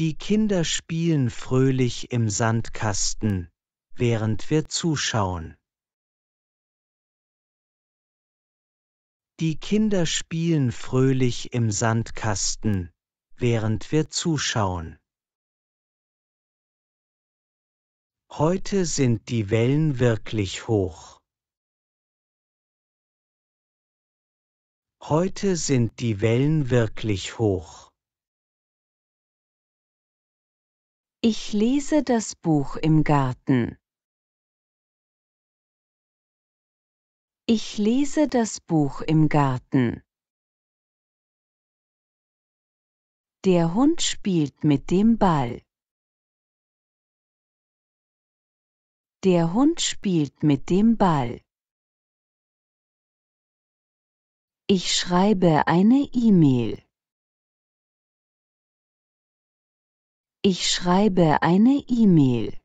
Die Kinder spielen fröhlich im Sandkasten, während wir zuschauen. Die Kinder spielen fröhlich im Sandkasten, während wir zuschauen. Heute sind die Wellen wirklich hoch. Heute sind die Wellen wirklich hoch. Ich lese das Buch im Garten. Ich lese das Buch im Garten. Der Hund spielt mit dem Ball. Der Hund spielt mit dem Ball. Ich schreibe eine E-Mail. Ich schreibe eine E-Mail.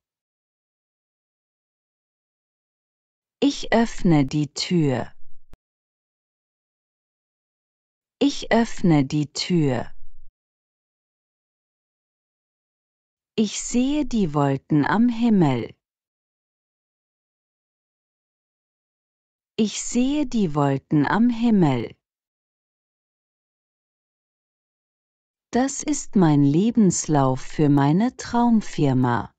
Ich öffne die Tür. Ich öffne die Tür. Ich sehe die Wolken am Himmel. Ich sehe die Wolken am Himmel. Das ist mein Lebenslauf für meine Traumfirma.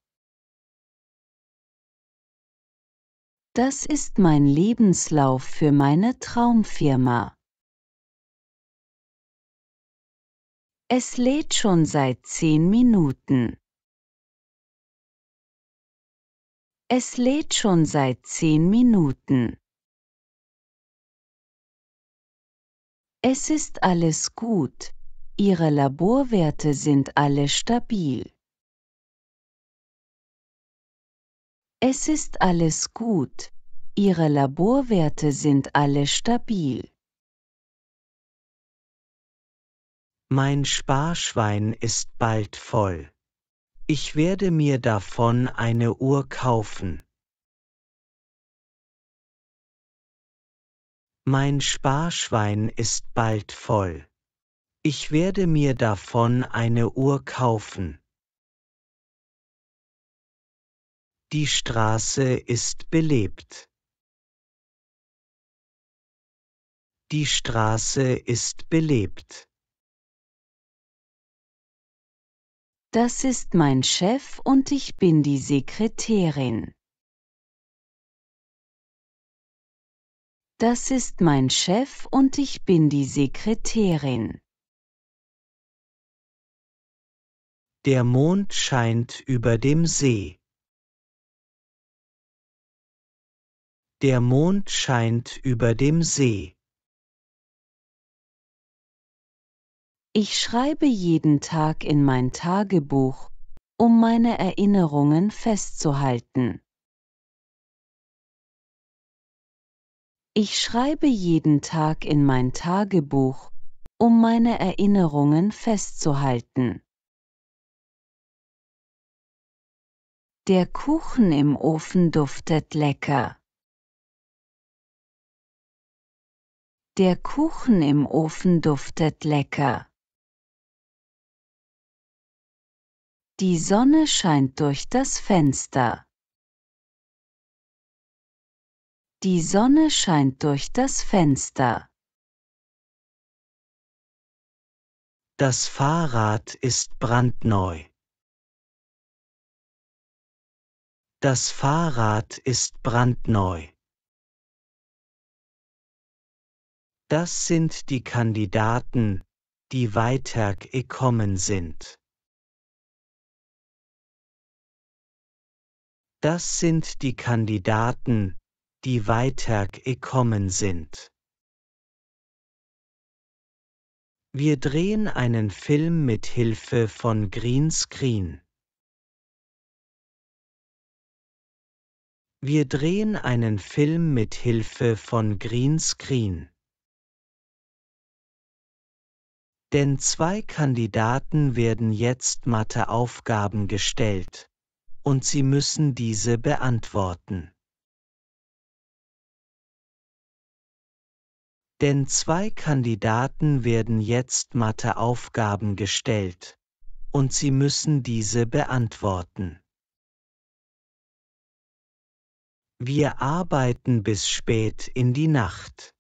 Das ist mein Lebenslauf für meine Traumfirma. Es lädt schon seit zehn Minuten. Es lädt schon seit zehn Minuten. Es ist alles gut. Ihre Laborwerte sind alle stabil. Es ist alles gut. Ihre Laborwerte sind alle stabil. Mein Sparschwein ist bald voll. Ich werde mir davon eine Uhr kaufen. Mein Sparschwein ist bald voll. Ich werde mir davon eine Uhr kaufen. Die Straße ist belebt. Die Straße ist belebt. Das ist mein Chef und ich bin die Sekretärin. Das ist mein Chef und ich bin die Sekretärin. Der Mond scheint über dem See. Der Mond scheint über dem See. Ich schreibe jeden Tag in mein Tagebuch, um meine Erinnerungen festzuhalten. Ich schreibe jeden Tag in mein Tagebuch, um meine Erinnerungen festzuhalten. Der Kuchen im Ofen duftet lecker. Der Kuchen im Ofen duftet lecker. Die Sonne scheint durch das Fenster. Die Sonne scheint durch das Fenster. Das Fahrrad ist brandneu. Das Fahrrad ist brandneu. Das sind die Kandidaten, die weitergekommen sind. Das sind die Kandidaten, die weitergekommen sind. Wir drehen einen Film mit Hilfe von Greenscreen. Wir drehen einen Film mit Hilfe von Greenscreen. Denn zwei Kandidaten werden jetzt Matheaufgaben gestellt und sie müssen diese beantworten. Denn zwei Kandidaten werden jetzt Matheaufgaben gestellt und sie müssen diese beantworten. Wir arbeiten bis spät in die Nacht.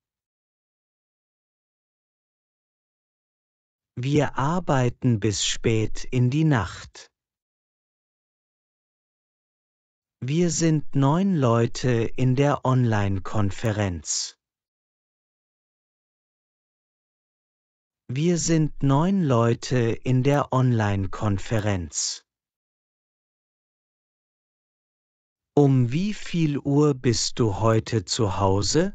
Wir arbeiten bis spät in die Nacht. Wir sind neun Leute in der Online-Konferenz. Wir sind neun Leute in der Online-Konferenz. Um wie viel Uhr bist du heute zu Hause?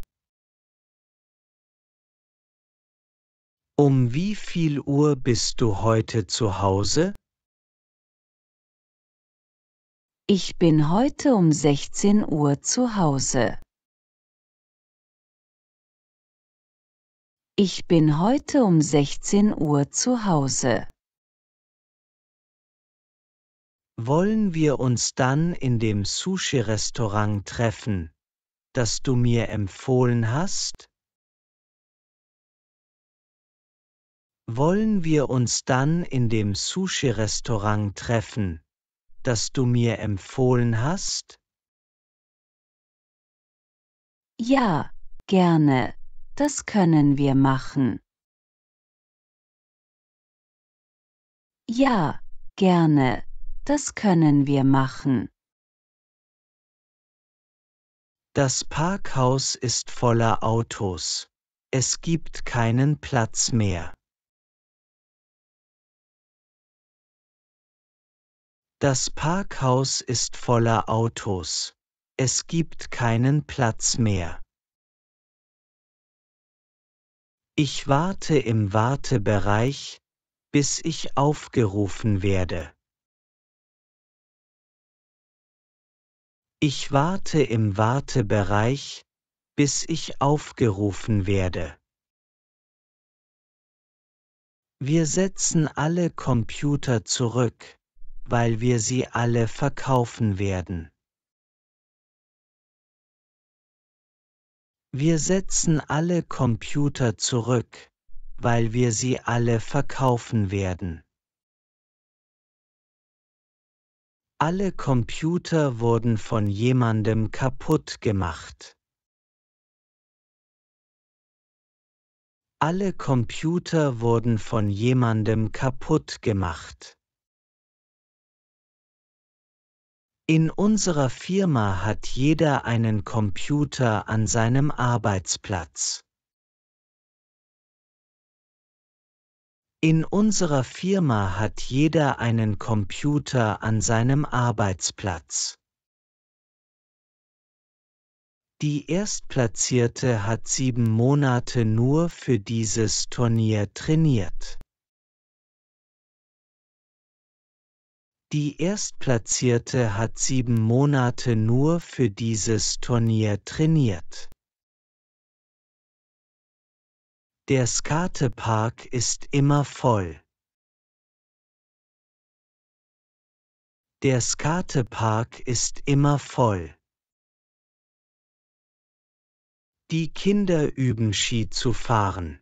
Um wie viel Uhr bist du heute zu Hause? Ich bin heute um 16 Uhr zu Hause. Ich bin heute um 16 Uhr zu Hause. Wollen wir uns dann in dem Sushi-Restaurant treffen, das du mir empfohlen hast? Wollen wir uns dann in dem Sushi-Restaurant treffen, das du mir empfohlen hast? Ja, gerne. Das können wir machen. Ja, gerne. Das können wir machen. Das Parkhaus ist voller Autos. Es gibt keinen Platz mehr. Das Parkhaus ist voller Autos. Es gibt keinen Platz mehr. Ich warte im Wartebereich, bis ich aufgerufen werde. Ich warte im Wartebereich, bis ich aufgerufen werde. Wir setzen alle Computer zurück, weil wir sie alle verkaufen werden. Wir setzen alle Computer zurück, weil wir sie alle verkaufen werden. Alle Computer wurden von jemandem kaputt gemacht. Alle Computer wurden von jemandem kaputt gemacht. In unserer Firma hat jeder einen Computer an seinem Arbeitsplatz. In unserer Firma hat jeder einen Computer an seinem Arbeitsplatz. Die Erstplatzierte hat sieben Monate nur für dieses Turnier trainiert. Die Erstplatzierte hat sieben Monate nur für dieses Turnier trainiert. Der Skatepark ist immer voll. Der Skatepark ist immer voll. Die Kinder üben Ski zu fahren.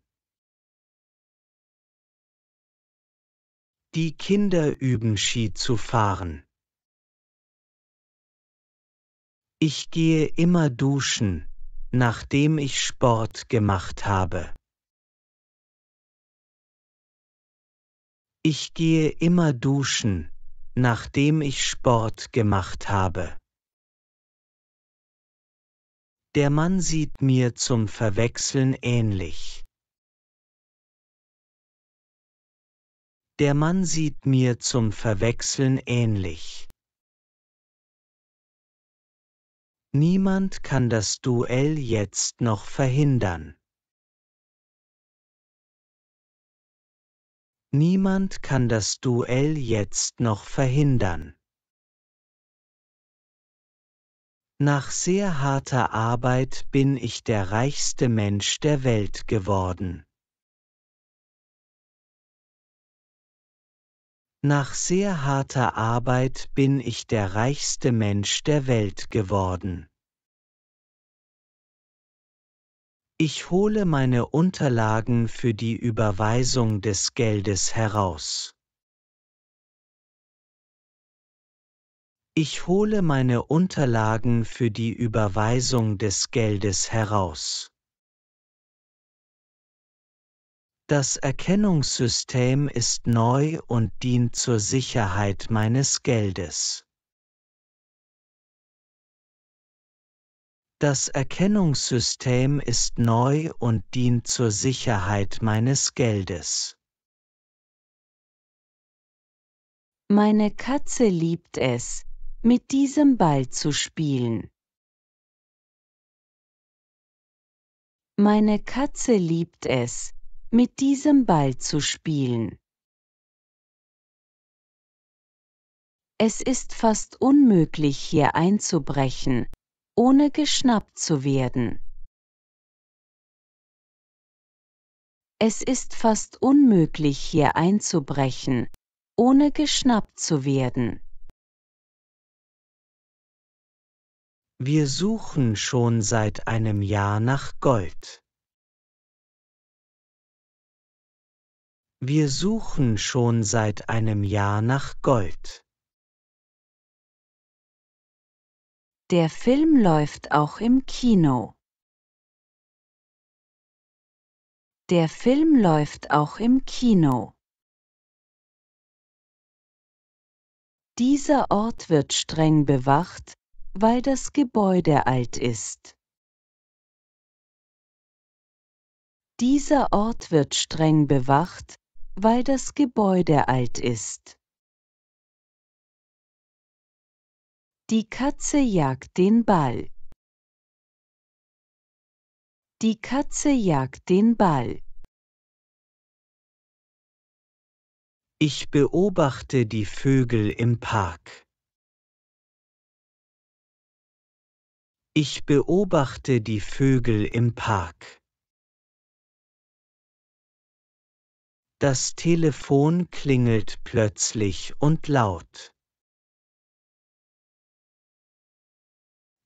Die Kinder üben Ski zu fahren. Ich gehe immer duschen, nachdem ich Sport gemacht habe. Ich gehe immer duschen, nachdem ich Sport gemacht habe. Der Mann sieht mir zum Verwechseln ähnlich. Der Mann sieht mir zum Verwechseln ähnlich. Niemand kann das Duell jetzt noch verhindern. Niemand kann das Duell jetzt noch verhindern. Nach sehr harter Arbeit bin ich der reichste Mensch der Welt geworden. Nach sehr harter Arbeit bin ich der reichste Mensch der Welt geworden. Ich hole meine Unterlagen für die Überweisung des Geldes heraus. Ich hole meine Unterlagen für die Überweisung des Geldes heraus. Das Erkennungssystem ist neu und dient zur Sicherheit meines Geldes. Das Erkennungssystem ist neu und dient zur Sicherheit meines Geldes. Meine Katze liebt es, mit diesem Ball zu spielen. Meine Katze liebt es, mit diesem Ball zu spielen. Es ist fast unmöglich hier einzubrechen, ohne geschnappt zu werden. Es ist fast unmöglich hier einzubrechen, ohne geschnappt zu werden. Wir suchen schon seit einem Jahr nach Gold. Wir suchen schon seit einem Jahr nach Gold. Der Film läuft auch im Kino. Der Film läuft auch im Kino. Dieser Ort wird streng bewacht, weil das Gebäude alt ist. Dieser Ort wird streng bewacht, weil das Gebäude alt ist. Die Katze jagt den Ball. Die Katze jagt den Ball. Ich beobachte die Vögel im Park. Ich beobachte die Vögel im Park. Das Telefon klingelt plötzlich und laut.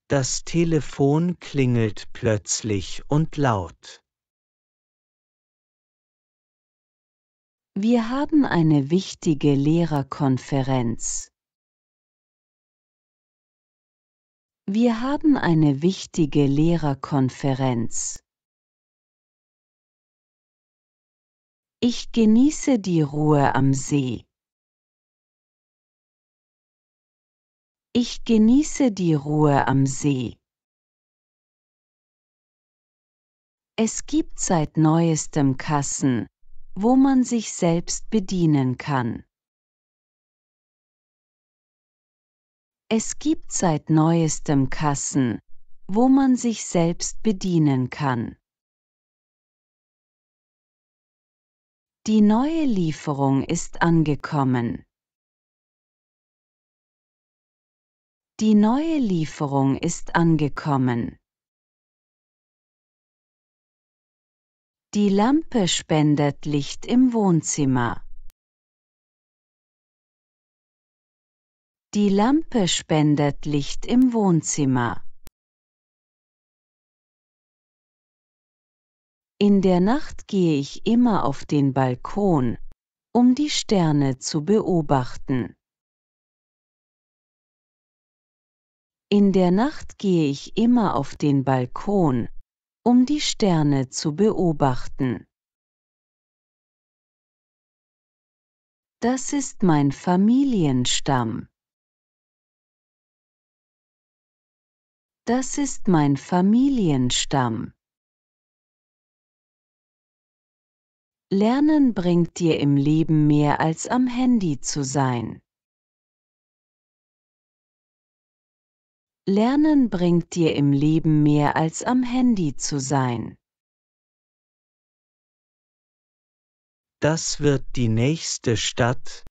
Das Telefon klingelt plötzlich und laut. Wir haben eine wichtige Lehrerkonferenz. Wir haben eine wichtige Lehrerkonferenz. Ich genieße die Ruhe am See. Ich genieße die Ruhe am See. Es gibt seit neuestem Kassen, wo man sich selbst bedienen kann. Es gibt seit neuestem Kassen, wo man sich selbst bedienen kann. Die neue Lieferung ist angekommen. Die neue Lieferung ist angekommen. Die Lampe spendet Licht im Wohnzimmer. Die Lampe spendet Licht im Wohnzimmer. In der Nacht gehe ich immer auf den Balkon, um die Sterne zu beobachten. In der Nacht gehe ich immer auf den Balkon, um die Sterne zu beobachten. Das ist mein Familienstamm. Das ist mein Familienstamm. Lernen bringt dir im Leben mehr als am Handy zu sein. Lernen bringt dir im Leben mehr als am Handy zu sein. Das wird die nächste Stadt,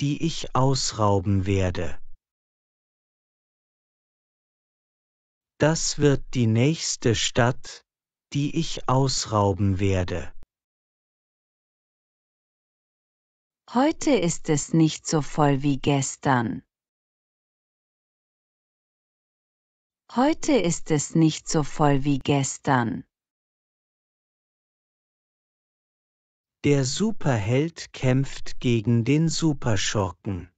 die ich ausrauben werde. Das wird die nächste Stadt, die ich ausrauben werde. Heute ist es nicht so voll wie gestern. Heute ist es nicht so voll wie gestern. Der Superheld kämpft gegen den Superschurken.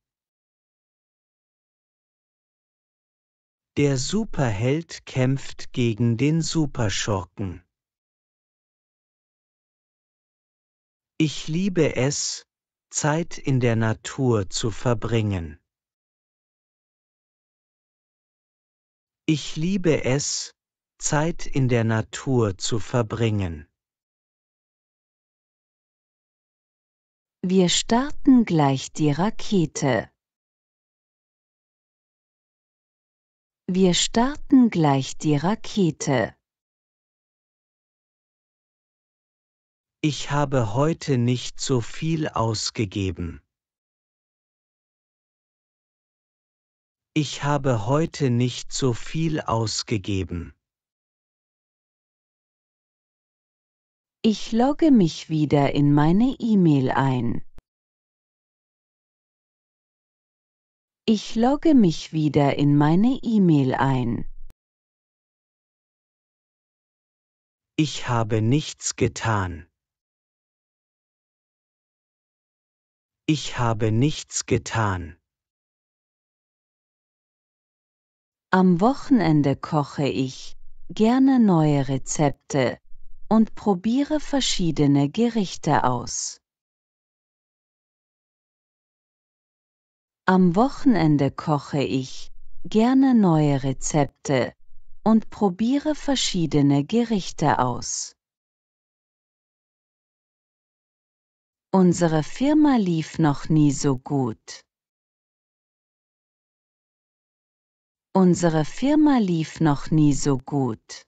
Der Superheld kämpft gegen den Superschurken. Ich liebe es, Zeit in der Natur zu verbringen. Ich liebe es, Zeit in der Natur zu verbringen. Wir starten gleich die Rakete. Wir starten gleich die Rakete. Ich habe heute nicht so viel ausgegeben. Ich habe heute nicht so viel ausgegeben. Ich logge mich wieder in meine E-Mail ein. Ich logge mich wieder in meine E-Mail ein. Ich habe nichts getan. Ich habe nichts getan. Am Wochenende koche ich gerne neue Rezepte und probiere verschiedene Gerichte aus. Am Wochenende koche ich gerne neue Rezepte und probiere verschiedene Gerichte aus. Unsere Firma lief noch nie so gut. Unsere Firma lief noch nie so gut.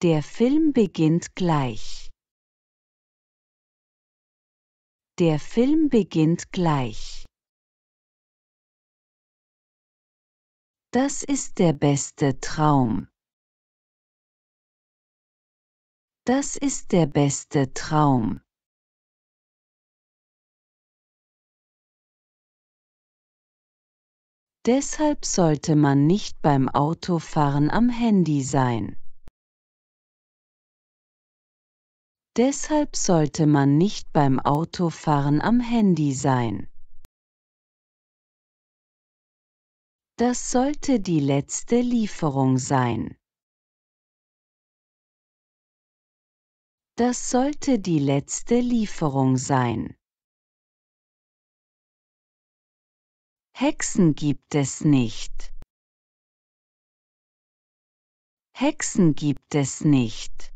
Der Film beginnt gleich. Der Film beginnt gleich. Das ist der beste Traum. Das ist der beste Traum. Deshalb sollte man nicht beim Autofahren am Handy sein. Deshalb sollte man nicht beim Autofahren am Handy sein. Das sollte die letzte Lieferung sein. Das sollte die letzte Lieferung sein. Hexen gibt es nicht. Hexen gibt es nicht.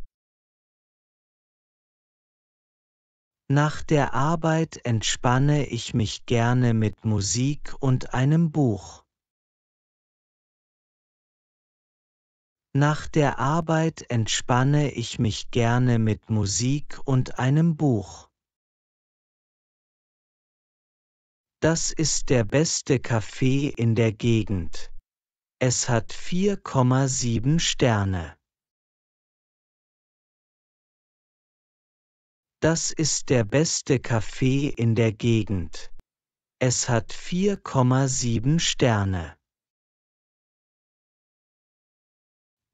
Nach der Arbeit entspanne ich mich gerne mit Musik und einem Buch. Nach der Arbeit entspanne ich mich gerne mit Musik und einem Buch. Das ist der beste Kaffee in der Gegend. Es hat 4,7 Sterne. Das ist der beste Kaffee in der Gegend. Es hat 4,7 Sterne.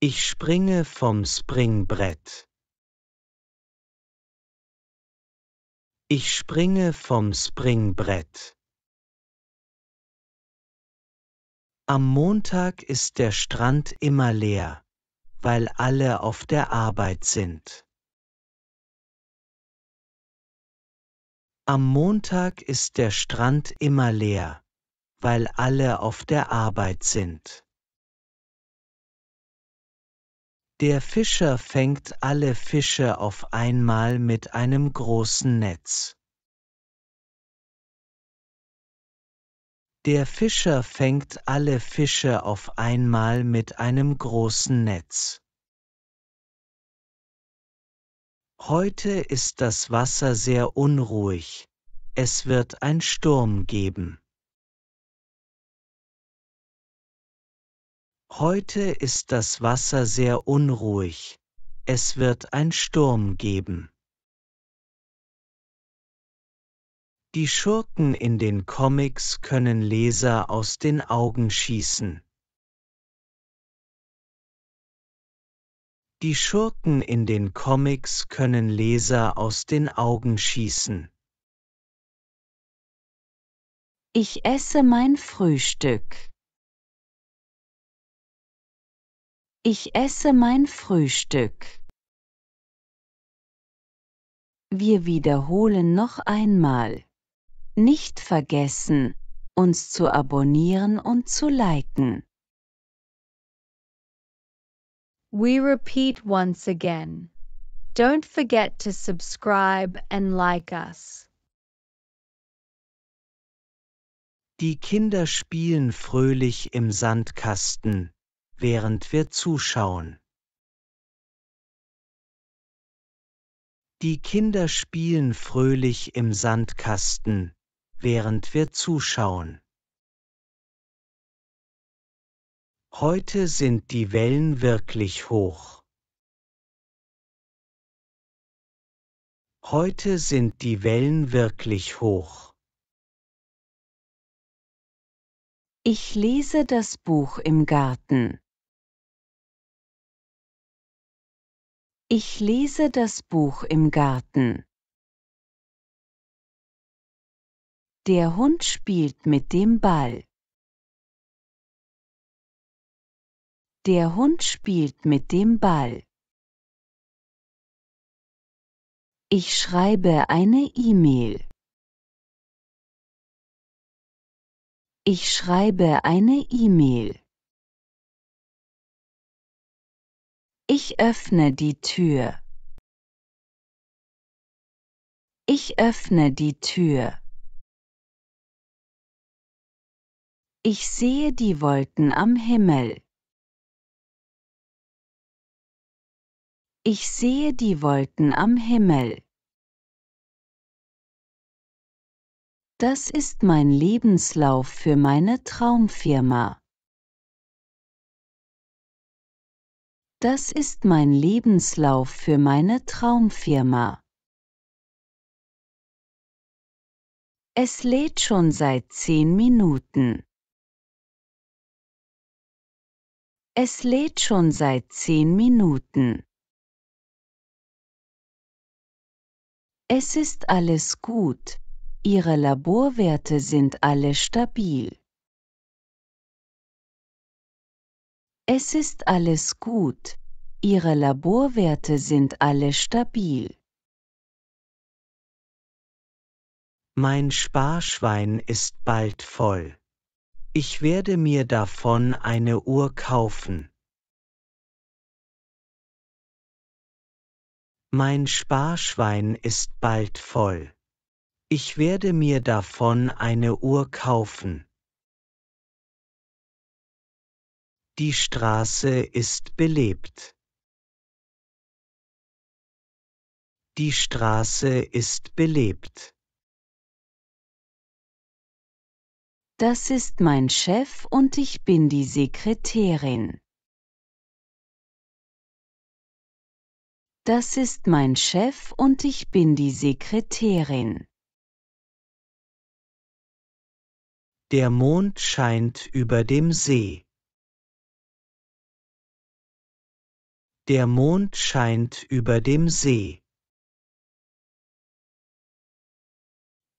Ich springe vom Springbrett. Ich springe vom Springbrett. Am Montag ist der Strand immer leer, weil alle auf der Arbeit sind. Am Montag ist der Strand immer leer, weil alle auf der Arbeit sind. Der Fischer fängt alle Fische auf einmal mit einem großen Netz. Der Fischer fängt alle Fische auf einmal mit einem großen Netz. Heute ist das Wasser sehr unruhig, es wird ein Sturm geben. Heute ist das Wasser sehr unruhig, es wird ein Sturm geben. Die Schurken in den Comics können Leser aus den Augen schießen. Die Schurken in den Comics können Leser aus den Augen schießen. Ich esse mein Frühstück. Ich esse mein Frühstück. Wir wiederholen noch einmal. Nicht vergessen, uns zu abonnieren und zu liken. We repeat once again. Don't forget to subscribe and like us. Die Kinder spielen fröhlich im Sandkasten, während wir zuschauen. Die Kinder spielen fröhlich im Sandkasten, während wir zuschauen. Heute sind die Wellen wirklich hoch. Heute sind die Wellen wirklich hoch. Ich lese das Buch im Garten. Ich lese das Buch im Garten. Der Hund spielt mit dem Ball. Der Hund spielt mit dem Ball. Ich schreibe eine E-Mail. Ich schreibe eine E-Mail. Ich öffne die Tür. Ich öffne die Tür. Ich sehe die Wolken am Himmel. Ich sehe die Wolken am Himmel. Das ist mein Lebenslauf für meine Traumfirma. Das ist mein Lebenslauf für meine Traumfirma. Es lädt schon seit zehn Minuten. Es lädt schon seit zehn Minuten. Es ist alles gut. Ihre Laborwerte sind alle stabil. Es ist alles gut. Ihre Laborwerte sind alle stabil. Mein Sparschwein ist bald voll. Ich werde mir davon eine Uhr kaufen. Mein Sparschwein ist bald voll. Ich werde mir davon eine Uhr kaufen. Die Straße ist belebt. Die Straße ist belebt. Das ist mein Chef und ich bin die Sekretärin. Das ist mein Chef und ich bin die Sekretärin. Der Mond scheint über dem See. Der Mond scheint über dem See.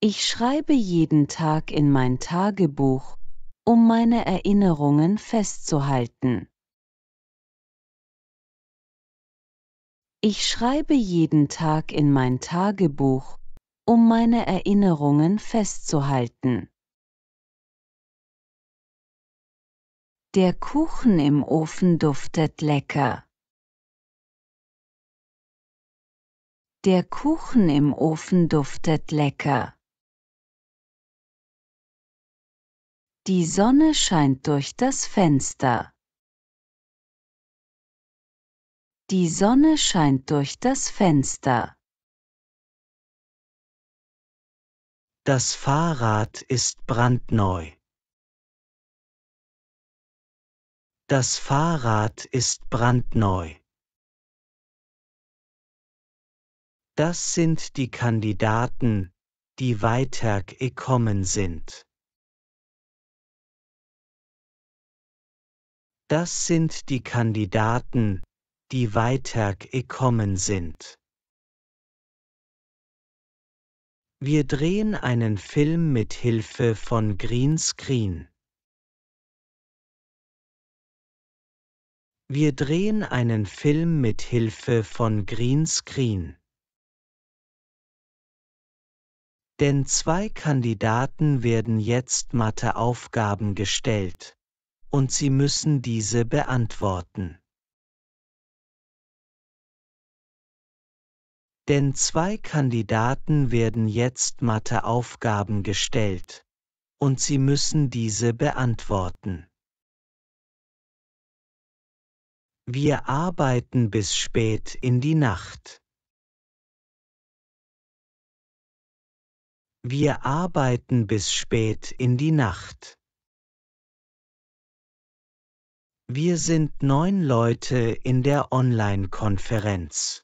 Ich schreibe jeden Tag in mein Tagebuch, um meine Erinnerungen festzuhalten. Ich schreibe jeden Tag in mein Tagebuch, um meine Erinnerungen festzuhalten. Der Kuchen im Ofen duftet lecker. Der Kuchen im Ofen duftet lecker. Die Sonne scheint durch das Fenster. Die Sonne scheint durch das Fenster. Das Fahrrad ist brandneu. Das Fahrrad ist brandneu. Das sind die Kandidaten, die weitergekommen sind. Das sind die Kandidaten, die weitergekommen sind. Wir drehen einen Film mit Hilfe von Greenscreen. Wir drehen einen Film mit Hilfe von Greenscreen. Denn zwei Kandidaten werden jetzt Matheaufgaben gestellt und Sie müssen diese beantworten. Denn zwei Kandidaten werden jetzt Matheaufgaben gestellt, und Sie müssen diese beantworten. Wir arbeiten bis spät in die Nacht. Wir arbeiten bis spät in die Nacht. Wir sind neun Leute in der Online-Konferenz.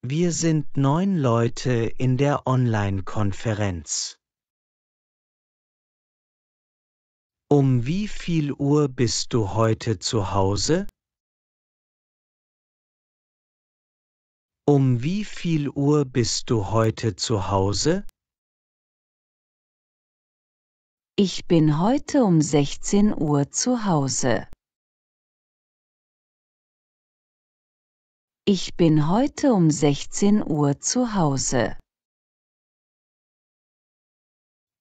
Wir sind neun Leute in der Online-Konferenz. Um wie viel Uhr bist du heute zu Hause? Um wie viel Uhr bist du heute zu Hause? Ich bin heute um 16 Uhr zu Hause. Ich bin heute um 16 Uhr zu Hause.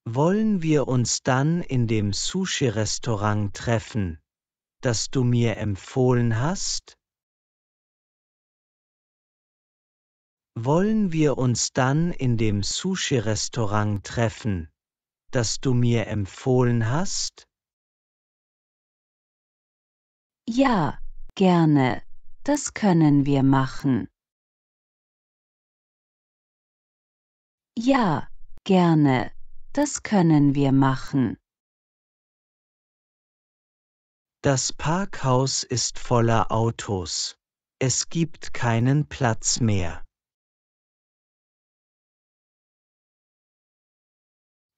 Wollen wir uns dann in dem Sushi-Restaurant treffen, das du mir empfohlen hast? Wollen wir uns dann in dem Sushi-Restaurant treffen, das du mir empfohlen hast? Ja, gerne. Das können wir machen. Ja, gerne. Das können wir machen. Das Parkhaus ist voller Autos. Es gibt keinen Platz mehr.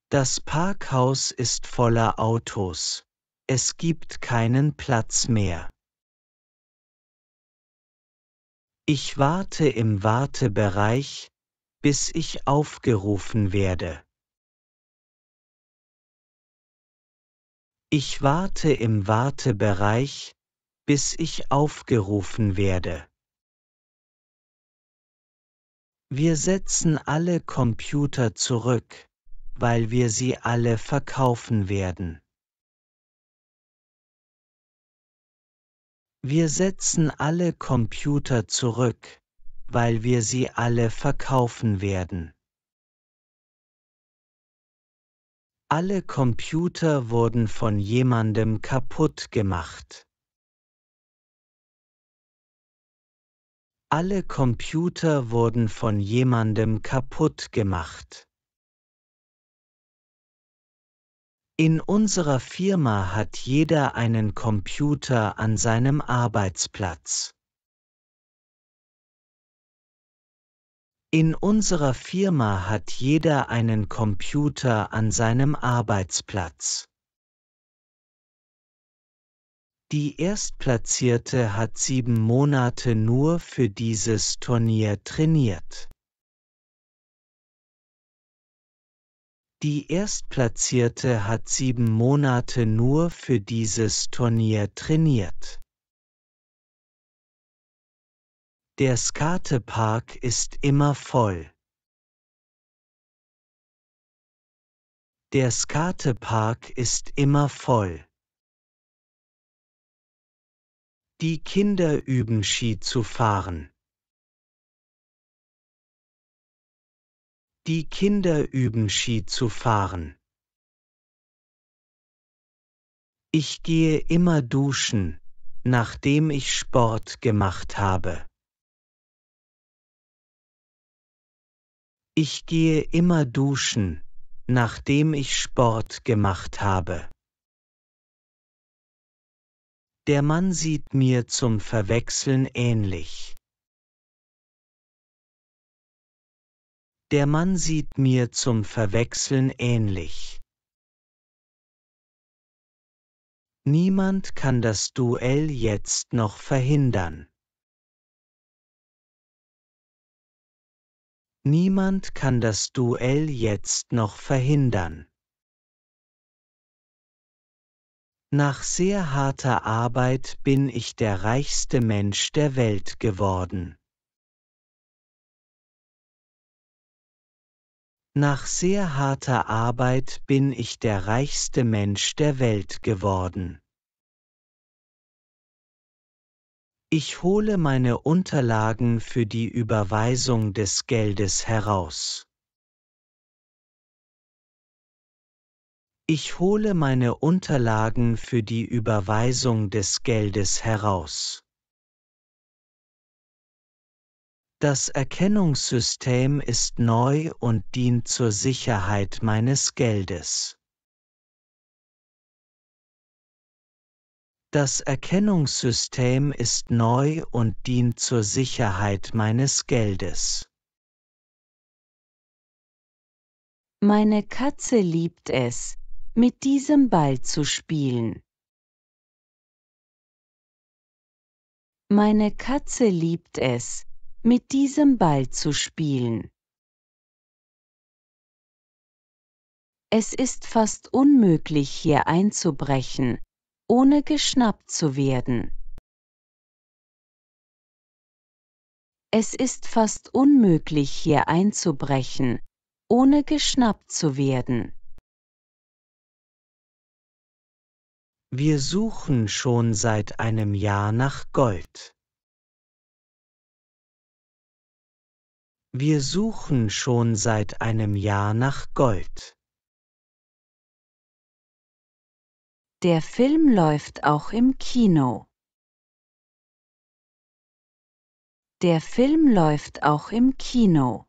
Das Parkhaus ist voller Autos. Es gibt keinen Platz mehr. Ich warte im Wartebereich, bis ich aufgerufen werde. Ich warte im Wartebereich, bis ich aufgerufen werde. Wir setzen alle Computer zurück weil wir sie alle verkaufen werden. Wir setzen alle Computer zurück, weil wir sie alle verkaufen werden. Alle Computer wurden von jemandem kaputt gemacht. Alle Computer wurden von jemandem kaputt gemacht. In unserer Firma hat jeder einen Computer an seinem Arbeitsplatz. In unserer Firma hat jeder einen Computer an seinem Arbeitsplatz. Die Erstplatzierte hat sieben Monate nur für dieses Turnier trainiert. Die Erstplatzierte hat sieben Monate nur für dieses Turnier trainiert. Der Skatepark ist immer voll. Der Skatepark ist immer voll. Die Kinder üben Ski zu fahren. Die Kinder üben Ski zu fahren. Ich gehe immer duschen, nachdem ich Sport gemacht habe. Ich gehe immer duschen, nachdem ich Sport gemacht habe. Der Mann sieht mir zum Verwechseln ähnlich. Der Mann sieht mir zum Verwechseln ähnlich. Niemand kann das Duell jetzt noch verhindern. Niemand kann das Duell jetzt noch verhindern. Nach sehr harter Arbeit bin ich der reichste Mensch der Welt geworden. Nach sehr harter Arbeit bin ich der reichste Mensch der Welt geworden. Ich hole meine Unterlagen für die Überweisung des Geldes heraus. Ich hole meine Unterlagen für die Überweisung des Geldes heraus. Das Erkennungssystem ist neu und dient zur Sicherheit meines Geldes. Das Erkennungssystem ist neu und dient zur Sicherheit meines Geldes. Meine Katze liebt es, mit diesem Ball zu spielen. Meine Katze liebt es, mit diesem Ball zu spielen. Es ist fast unmöglich hier einzubrechen, ohne geschnappt zu werden. Es ist fast unmöglich hier einzubrechen, ohne geschnappt zu werden. Wir suchen schon seit einem Jahr nach Gold. Wir suchen schon seit einem Jahr nach Gold. Der Film läuft auch im Kino. Der Film läuft auch im Kino.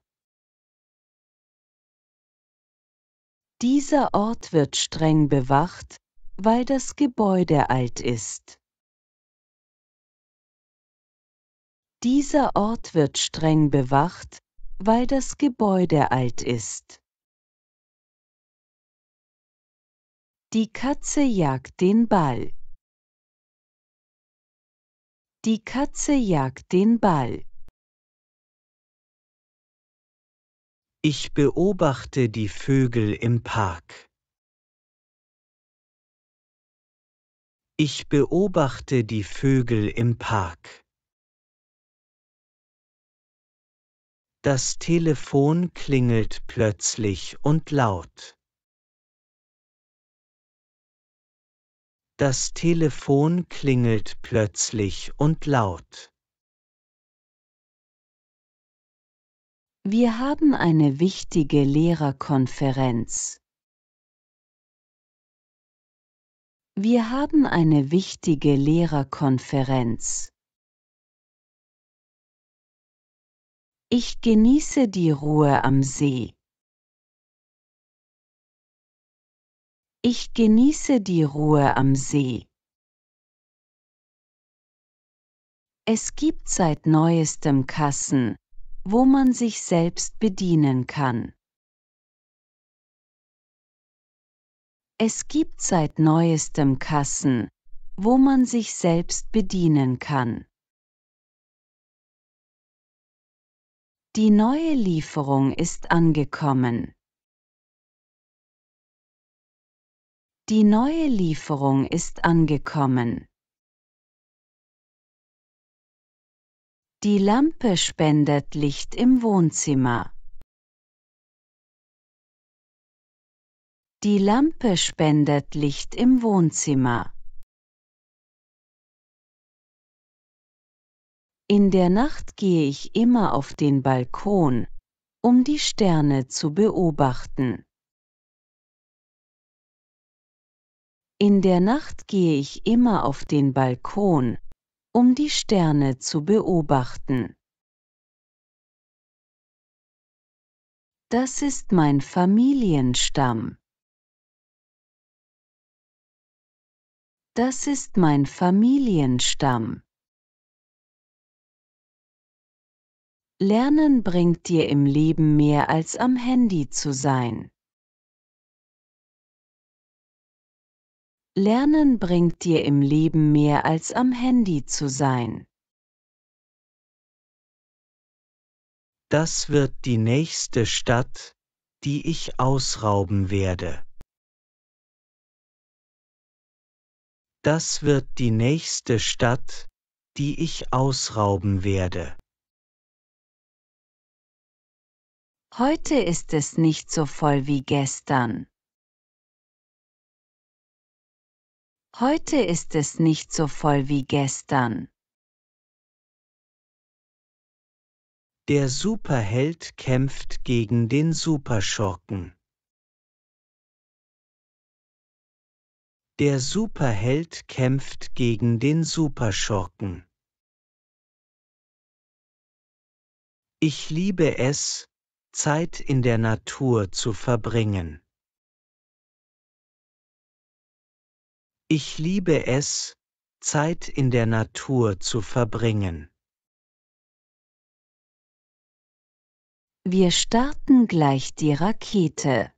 Dieser Ort wird streng bewacht, weil das Gebäude alt ist. Dieser Ort wird streng bewacht, weil das Gebäude alt ist. Die Katze jagt den Ball. Die Katze jagt den Ball. Ich beobachte die Vögel im Park. Ich beobachte die Vögel im Park. Das Telefon klingelt plötzlich und laut. Das Telefon klingelt plötzlich und laut. Wir haben eine wichtige Lehrerkonferenz. Wir haben eine wichtige Lehrerkonferenz. Ich genieße die Ruhe am See. Ich genieße die Ruhe am See. Es gibt seit neuestem Kassen, wo man sich selbst bedienen kann. Es gibt seit neuestem Kassen, wo man sich selbst bedienen kann. Die neue Lieferung ist angekommen. Die neue Lieferung ist angekommen. Die Lampe spendet Licht im Wohnzimmer. Die Lampe spendet Licht im Wohnzimmer. In der Nacht gehe ich immer auf den Balkon, um die Sterne zu beobachten. In der Nacht gehe ich immer auf den Balkon, um die Sterne zu beobachten. Das ist mein Familienstamm. Das ist mein Familienstamm. Lernen bringt dir im Leben mehr als am Handy zu sein. Lernen bringt dir im Leben mehr als am Handy zu sein. Das wird die nächste Stadt, die ich ausrauben werde. Das wird die nächste Stadt, die ich ausrauben werde. Heute ist es nicht so voll wie gestern. Heute ist es nicht so voll wie gestern. Der Superheld kämpft gegen den Superschurken. Der Superheld kämpft gegen den Superschurken. Ich liebe es, Zeit in der Natur zu verbringen. Ich liebe es, Zeit in der Natur zu verbringen. Wir starten gleich die Rakete.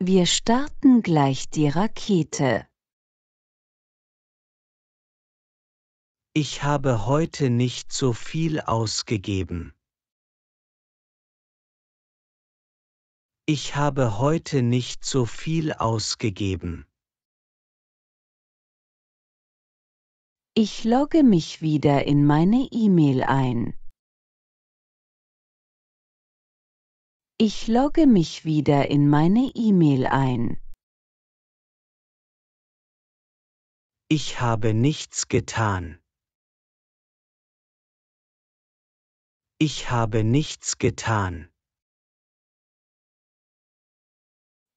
Wir starten gleich die Rakete. Ich habe heute nicht so viel ausgegeben. Ich habe heute nicht so viel ausgegeben. Ich logge mich wieder in meine E-Mail ein. Ich logge mich wieder in meine E-Mail ein. Ich habe nichts getan. Ich habe nichts getan.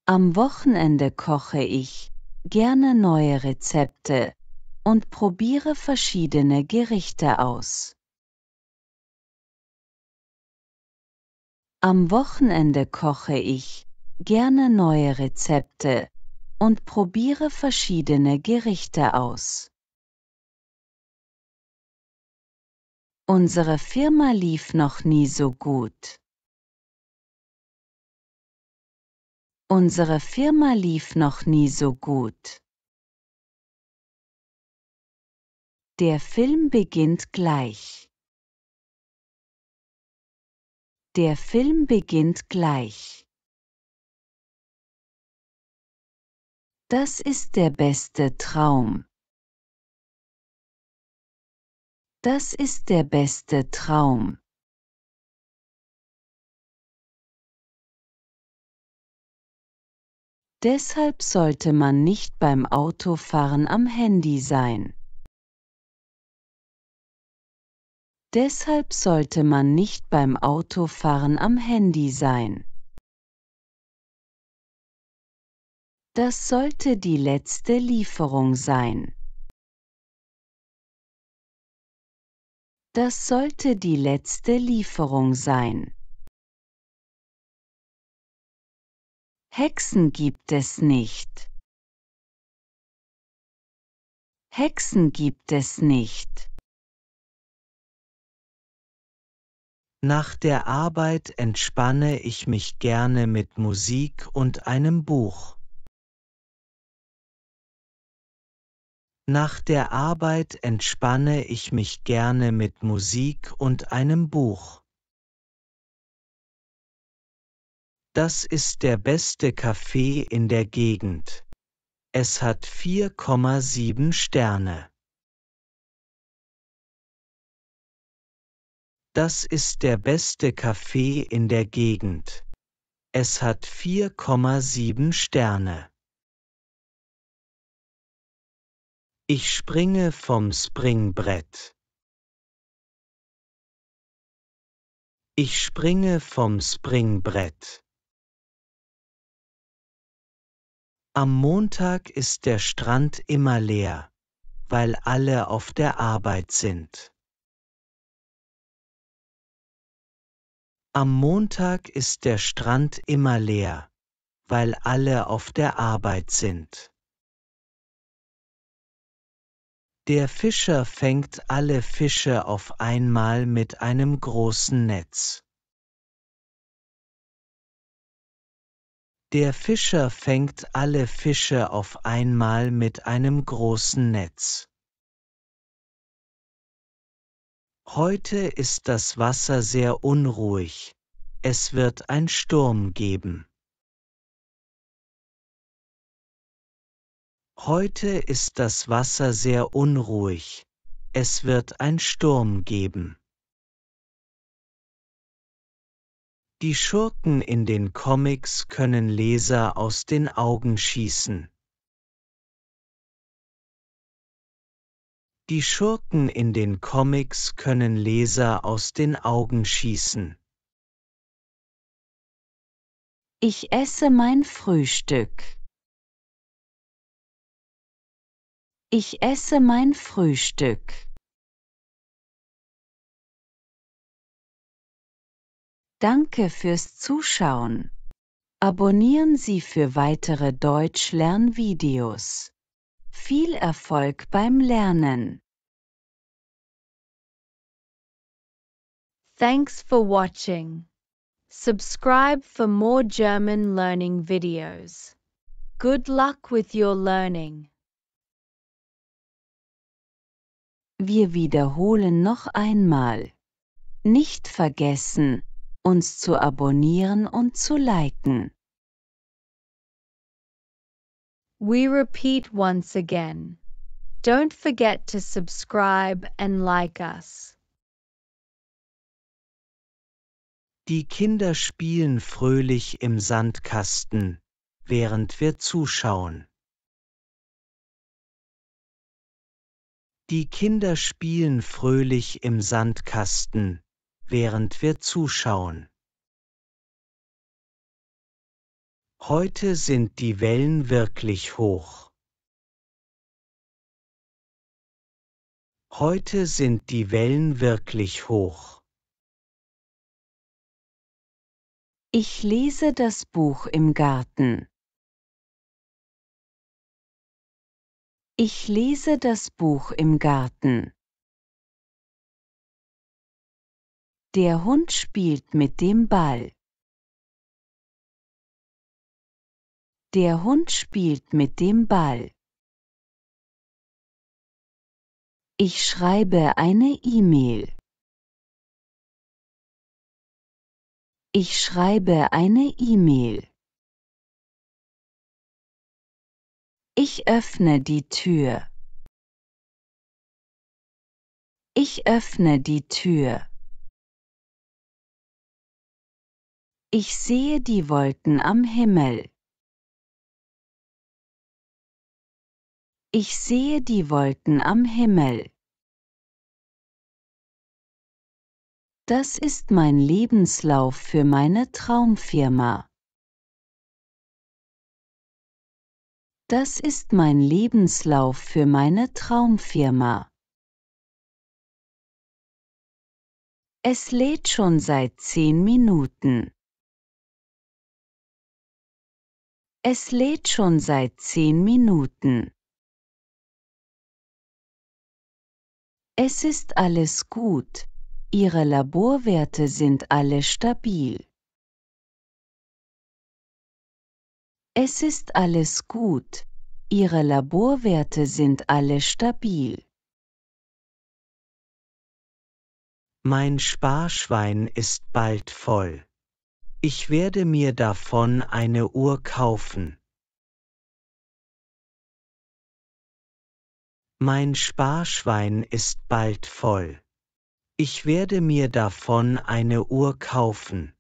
Am Wochenende koche ich gerne neue Rezepte und probiere verschiedene Gerichte aus. Am Wochenende koche ich gerne neue Rezepte und probiere verschiedene Gerichte aus. Unsere Firma lief noch nie so gut. Unsere Firma lief noch nie so gut. Der Film beginnt gleich. Der Film beginnt gleich. Das ist der beste Traum. Das ist der beste Traum. Deshalb sollte man nicht beim Autofahren am Handy sein. Deshalb sollte man nicht beim Autofahren am Handy sein. Das sollte die letzte Lieferung sein. Das sollte die letzte Lieferung sein. Hexen gibt es nicht. Hexen gibt es nicht. Nach der Arbeit entspanne ich mich gerne mit Musik und einem Buch. Nach der Arbeit entspanne ich mich gerne mit Musik und einem Buch. Das ist der beste Café in der Gegend. Es hat 4,7 Sterne. Das ist der beste Café in der Gegend. Es hat 4,7 Sterne. Ich springe vom Springbrett. Ich springe vom Springbrett. Am Montag ist der Strand immer leer, weil alle auf der Arbeit sind. Am Montag ist der Strand immer leer, weil alle auf der Arbeit sind. Der Fischer fängt alle Fische auf einmal mit einem großen Netz. Der Fischer fängt alle Fische auf einmal mit einem großen Netz. Heute ist das Wasser sehr unruhig, es wird ein Sturm geben. Heute ist das Wasser sehr unruhig. Es wird ein Sturm geben. Die Schurken in den Comics können Leser aus den Augen schießen. Die Schurken in den Comics können Leser aus den Augen schießen. Ich esse mein Frühstück. Ich esse mein Frühstück. Danke fürs Zuschauen. Abonnieren Sie für weitere Deutschlernvideos. Viel Erfolg beim Lernen. Thanks for watching. Subscribe for more German learning videos. Good luck with your learning. Wir wiederholen noch einmal. Nicht vergessen, uns zu abonnieren und zu liken. We repeat once again. Don't forget to subscribe and like us. Die Kinder spielen fröhlich im Sandkasten, während wir zuschauen. Die Kinder spielen fröhlich im Sandkasten, während wir zuschauen. Heute sind die Wellen wirklich hoch. Heute sind die Wellen wirklich hoch. Ich lese das Buch im Garten. Ich lese das Buch im Garten. Der Hund spielt mit dem Ball. Der Hund spielt mit dem Ball. Ich schreibe eine E-Mail. Ich schreibe eine E-Mail. Ich öffne die Tür. Ich öffne die Tür. Ich sehe die Wolken am Himmel. Ich sehe die Wolken am Himmel. Das ist mein Lebenslauf für meine Traumfirma. Das ist mein Lebenslauf für meine Traumfirma. Es lädt schon seit zehn Minuten. Es lädt schon seit zehn Minuten. Es ist alles gut. Ihre Laborwerte sind alle stabil. Es ist alles gut. Ihre Laborwerte sind alle stabil. Mein Sparschwein ist bald voll. Ich werde mir davon eine Uhr kaufen. Mein Sparschwein ist bald voll. Ich werde mir davon eine Uhr kaufen.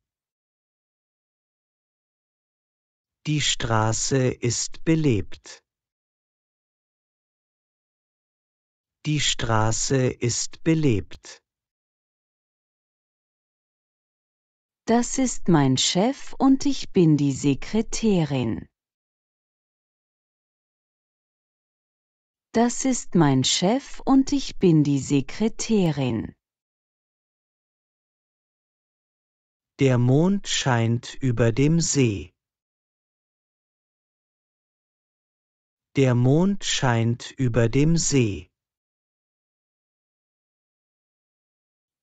Die Straße ist belebt. Die Straße ist belebt. Das ist mein Chef und ich bin die Sekretärin. Das ist mein Chef und ich bin die Sekretärin. Der Mond scheint über dem See. Der Mond scheint über dem See.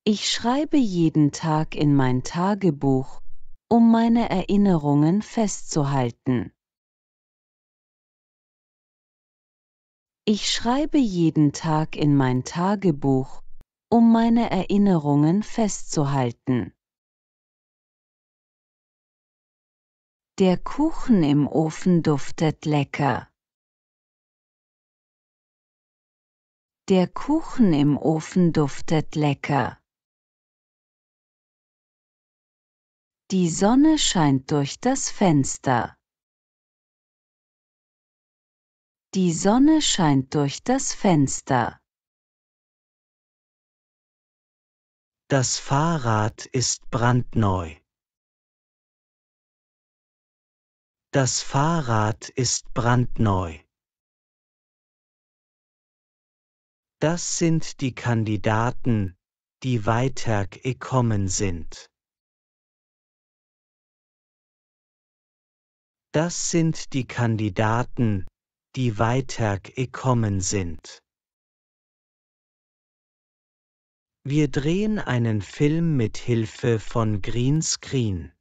Ich schreibe jeden Tag in mein Tagebuch, um meine Erinnerungen festzuhalten. Ich schreibe jeden Tag in mein Tagebuch, um meine Erinnerungen festzuhalten. Der Kuchen im Ofen duftet lecker. Der Kuchen im Ofen duftet lecker. Die Sonne scheint durch das Fenster. Die Sonne scheint durch das Fenster. Das Fahrrad ist brandneu. Das Fahrrad ist brandneu. Das sind die Kandidaten, die weitergekommen sind. Das sind die Kandidaten, die weitergekommen sind. Wir drehen einen Film mit Hilfe von Greenscreen.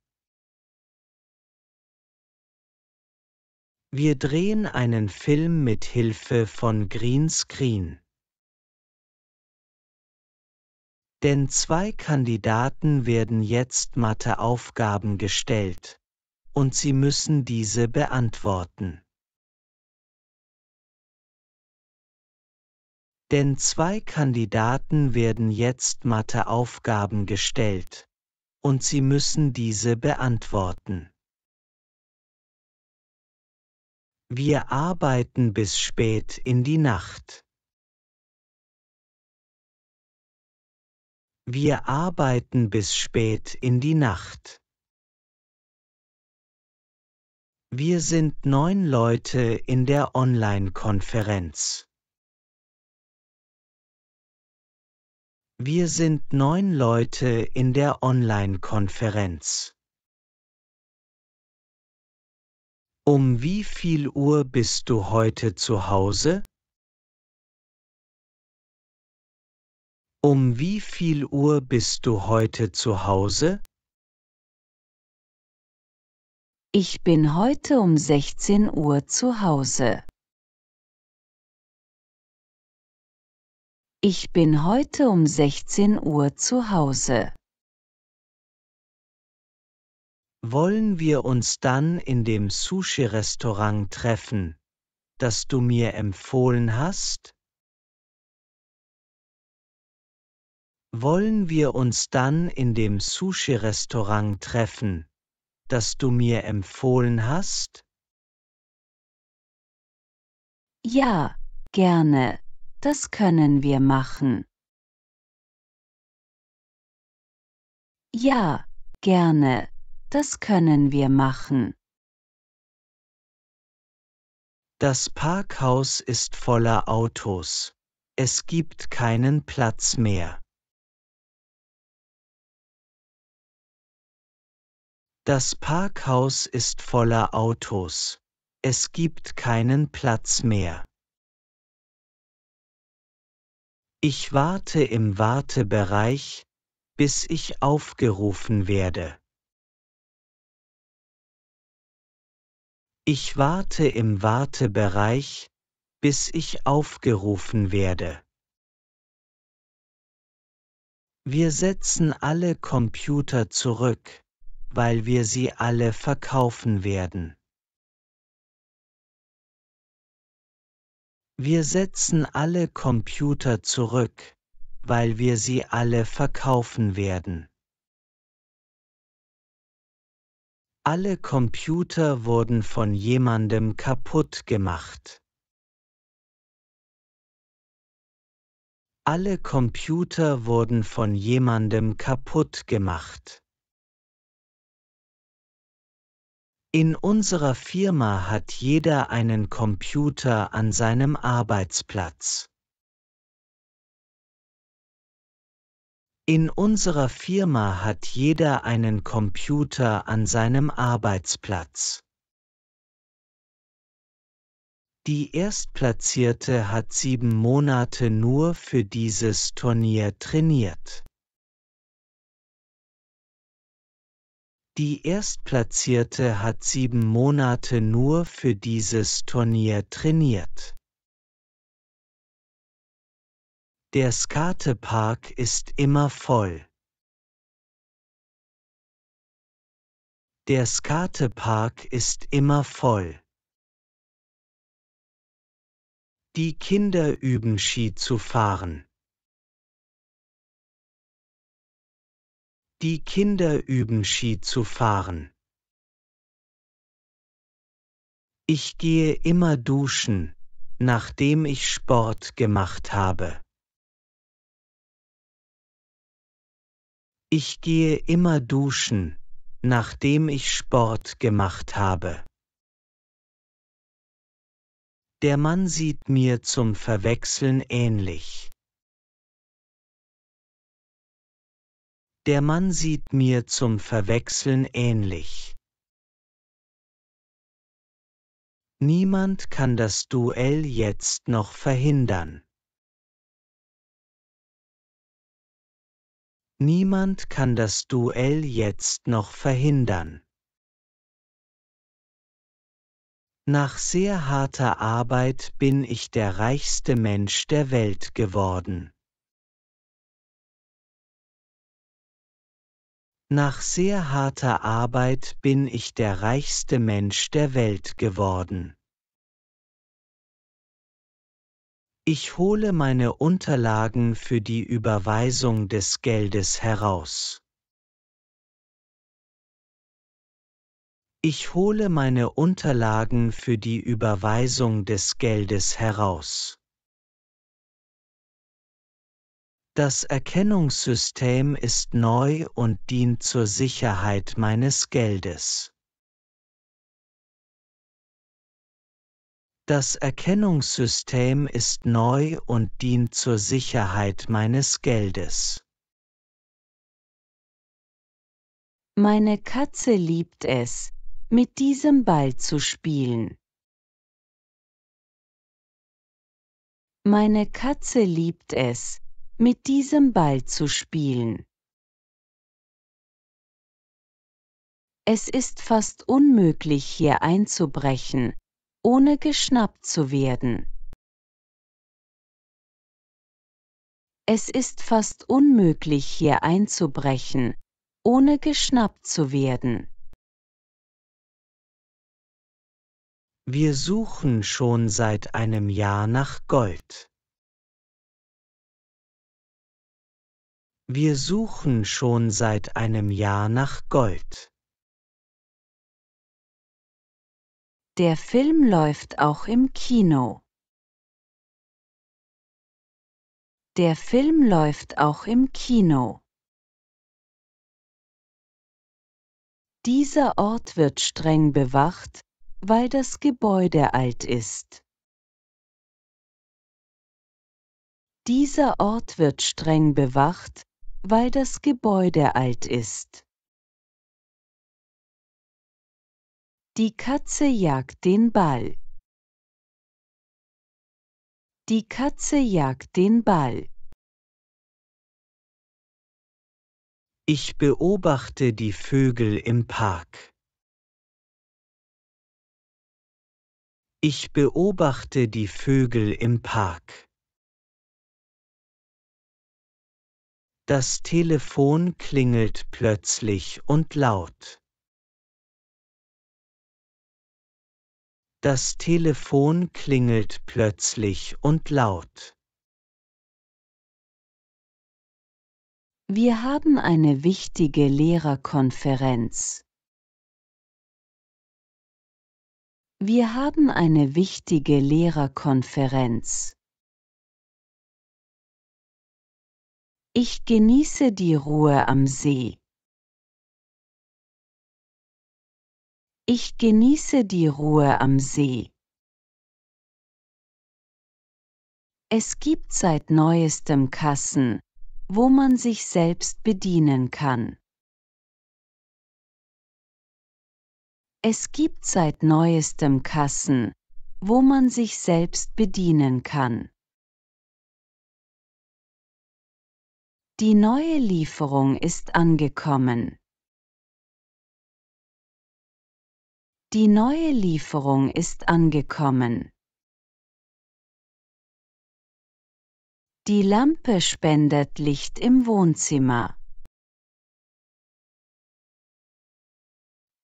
Wir drehen einen Film mit Hilfe von Greenscreen. denn zwei Kandidaten werden jetzt Matheaufgaben gestellt und sie müssen diese beantworten. Denn zwei Kandidaten werden jetzt Matheaufgaben gestellt und sie müssen diese beantworten. Wir arbeiten bis spät in die Nacht. Wir arbeiten bis spät in die Nacht. Wir sind neun Leute in der Online-Konferenz. Wir sind neun Leute in der Online-Konferenz. Um wie viel Uhr bist du heute zu Hause? Um wie viel Uhr bist du heute zu Hause? Ich bin heute um 16 Uhr zu Hause. Ich bin heute um 16 Uhr zu Hause. Wollen wir uns dann in dem Sushi-Restaurant treffen, das du mir empfohlen hast? Wollen wir uns dann in dem Sushi-Restaurant treffen, das du mir empfohlen hast? Ja, gerne. Das können wir machen. Ja, gerne. Das können wir machen. Das Parkhaus ist voller Autos. Es gibt keinen Platz mehr. Das Parkhaus ist voller Autos. Es gibt keinen Platz mehr. Ich warte im Wartebereich, bis ich aufgerufen werde. Ich warte im Wartebereich, bis ich aufgerufen werde. Wir setzen alle Computer zurück weil wir sie alle verkaufen werden. Wir setzen alle Computer zurück, weil wir sie alle verkaufen werden. Alle Computer wurden von jemandem kaputt gemacht. Alle Computer wurden von jemandem kaputt gemacht. In unserer Firma hat jeder einen Computer an seinem Arbeitsplatz. In unserer Firma hat jeder einen Computer an seinem Arbeitsplatz. Die Erstplatzierte hat sieben Monate nur für dieses Turnier trainiert. Die Erstplatzierte hat sieben Monate nur für dieses Turnier trainiert. Der Skatepark ist immer voll. Der Skatepark ist immer voll. Die Kinder üben Ski zu fahren. Die Kinder üben Ski zu fahren. Ich gehe immer duschen, nachdem ich Sport gemacht habe. Ich gehe immer duschen, nachdem ich Sport gemacht habe. Der Mann sieht mir zum Verwechseln ähnlich. Der Mann sieht mir zum Verwechseln ähnlich. Niemand kann das Duell jetzt noch verhindern. Niemand kann das Duell jetzt noch verhindern. Nach sehr harter Arbeit bin ich der reichste Mensch der Welt geworden. Nach sehr harter Arbeit bin ich der reichste Mensch der Welt geworden. Ich hole meine Unterlagen für die Überweisung des Geldes heraus. Ich hole meine Unterlagen für die Überweisung des Geldes heraus. Das Erkennungssystem ist neu und dient zur Sicherheit meines Geldes. Das Erkennungssystem ist neu und dient zur Sicherheit meines Geldes. Meine Katze liebt es, mit diesem Ball zu spielen. Meine Katze liebt es, mit diesem Ball zu spielen. Es ist fast unmöglich hier einzubrechen, ohne geschnappt zu werden. Es ist fast unmöglich hier einzubrechen, ohne geschnappt zu werden. Wir suchen schon seit einem Jahr nach Gold. Wir suchen schon seit einem Jahr nach Gold. Der Film läuft auch im Kino. Der Film läuft auch im Kino. Dieser Ort wird streng bewacht, weil das Gebäude alt ist. Dieser Ort wird streng bewacht, weil das Gebäude alt ist. Die Katze jagt den Ball. Die Katze jagt den Ball. Ich beobachte die Vögel im Park. Ich beobachte die Vögel im Park. Das Telefon klingelt plötzlich und laut. Das Telefon klingelt plötzlich und laut. Wir haben eine wichtige Lehrerkonferenz. Wir haben eine wichtige Lehrerkonferenz. Ich genieße die Ruhe am See. Ich genieße die Ruhe am See. Es gibt seit neuestem Kassen, wo man sich selbst bedienen kann. Es gibt seit neuestem Kassen, wo man sich selbst bedienen kann. Die neue Lieferung ist angekommen. Die neue Lieferung ist angekommen. Die Lampe spendet Licht im Wohnzimmer.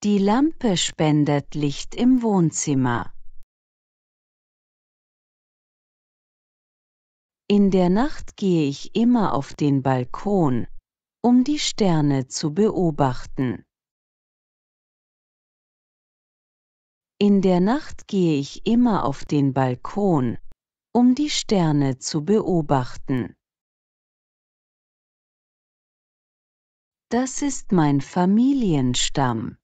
Die Lampe spendet Licht im Wohnzimmer. In der Nacht gehe ich immer auf den Balkon, um die Sterne zu beobachten. In der Nacht gehe ich immer auf den Balkon, um die Sterne zu beobachten. Das ist mein Familienstamm.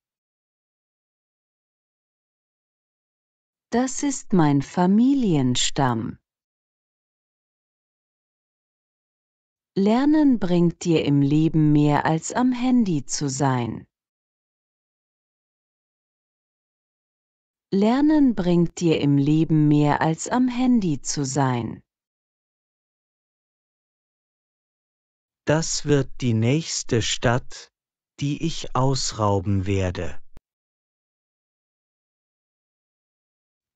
Das ist mein Familienstamm. Lernen bringt dir im Leben mehr als am Handy zu sein. Lernen bringt dir im Leben mehr als am Handy zu sein. Das wird die nächste Stadt, die ich ausrauben werde.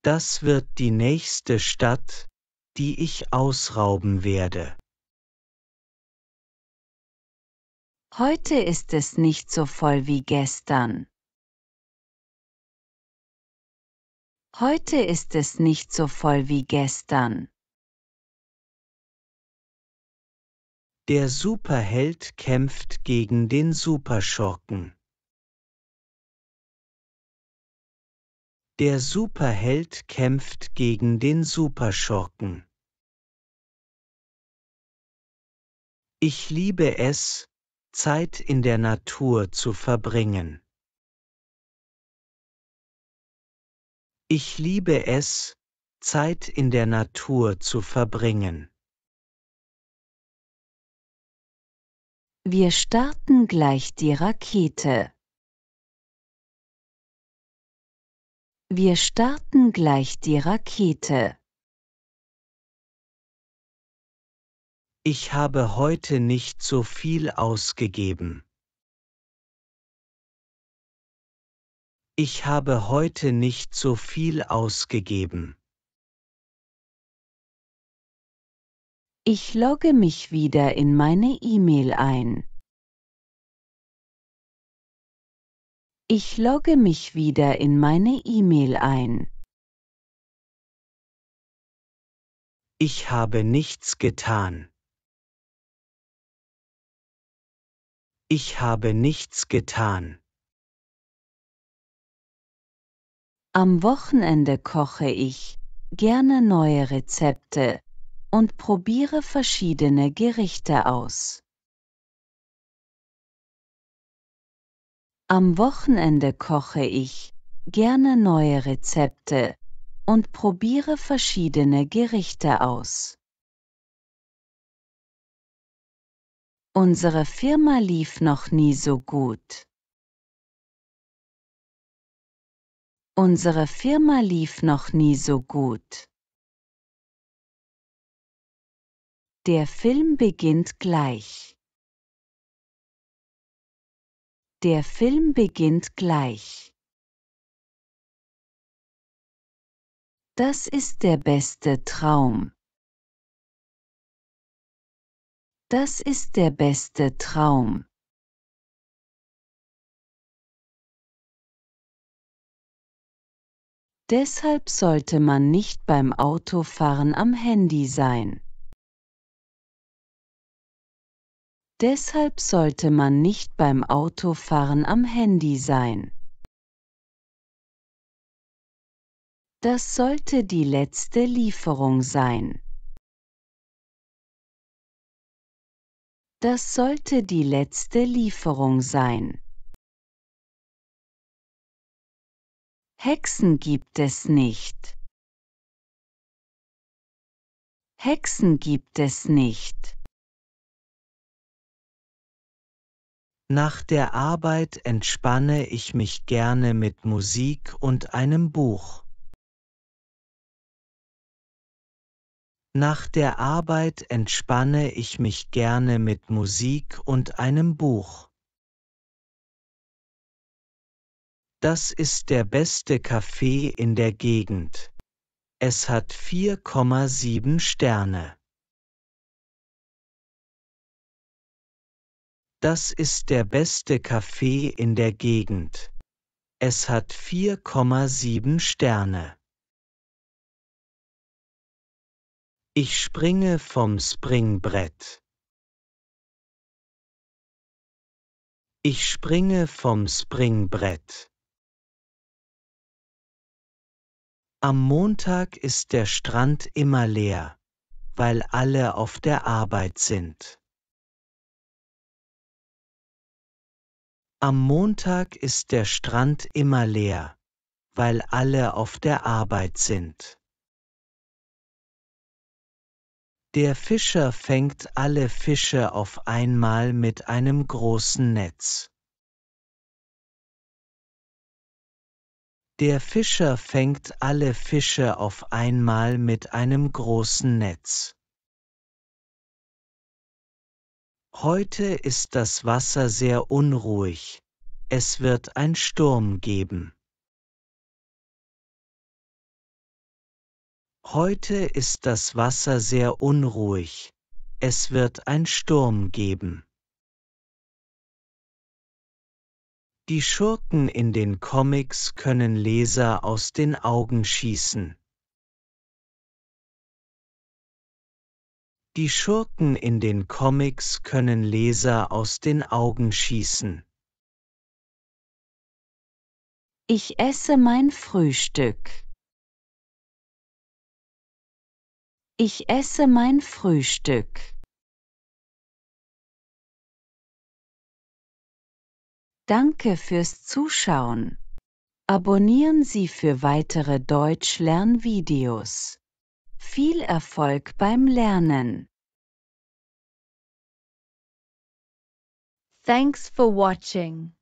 Das wird die nächste Stadt, die ich ausrauben werde. Heute ist es nicht so voll wie gestern. Heute ist es nicht so voll wie gestern. Der Superheld kämpft gegen den Superschurken. Der Superheld kämpft gegen den Superschurken. Ich liebe es, Zeit in der Natur zu verbringen. Ich liebe es, Zeit in der Natur zu verbringen. Wir starten gleich die Rakete. Wir starten gleich die Rakete. Ich habe heute nicht so viel ausgegeben. Ich habe heute nicht so viel ausgegeben. Ich logge mich wieder in meine E-Mail ein. Ich logge mich wieder in meine E-Mail ein. Ich habe nichts getan. Ich habe nichts getan. Am Wochenende koche ich gerne neue Rezepte und probiere verschiedene Gerichte aus. Am Wochenende koche ich gerne neue Rezepte und probiere verschiedene Gerichte aus. Unsere Firma lief noch nie so gut. Unsere Firma lief noch nie so gut. Der Film beginnt gleich. Der Film beginnt gleich. Das ist der beste Traum. Das ist der beste Traum. Deshalb sollte man nicht beim Autofahren am Handy sein. Deshalb sollte man nicht beim Autofahren am Handy sein. Das sollte die letzte Lieferung sein. Das sollte die letzte Lieferung sein. Hexen gibt es nicht. Hexen gibt es nicht. Nach der Arbeit entspanne ich mich gerne mit Musik und einem Buch. Nach der Arbeit entspanne ich mich gerne mit Musik und einem Buch. Das ist der beste Kaffee in der Gegend. Es hat 4,7 Sterne. Das ist der beste Café in der Gegend. Es hat 4,7 Sterne. Ich springe vom Springbrett. Ich springe vom Springbrett. Am Montag ist der Strand immer leer, weil alle auf der Arbeit sind. Am Montag ist der Strand immer leer, weil alle auf der Arbeit sind. Der Fischer fängt alle Fische auf einmal mit einem großen Netz. Der Fischer fängt alle Fische auf einmal mit einem großen Netz. Heute ist das Wasser sehr unruhig, es wird ein Sturm geben. Heute ist das Wasser sehr unruhig. Es wird ein Sturm geben. Die Schurken in den Comics können Leser aus den Augen schießen. Die Schurken in den Comics können Leser aus den Augen schießen. Ich esse mein Frühstück. Ich esse mein Frühstück. Danke fürs Zuschauen. Abonnieren Sie für weitere Deutsch-Lernvideos. Viel Erfolg beim Lernen! Thanks for watching.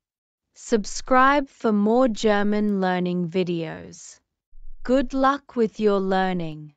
Subscribe for more German learning videos. Good luck with your learning.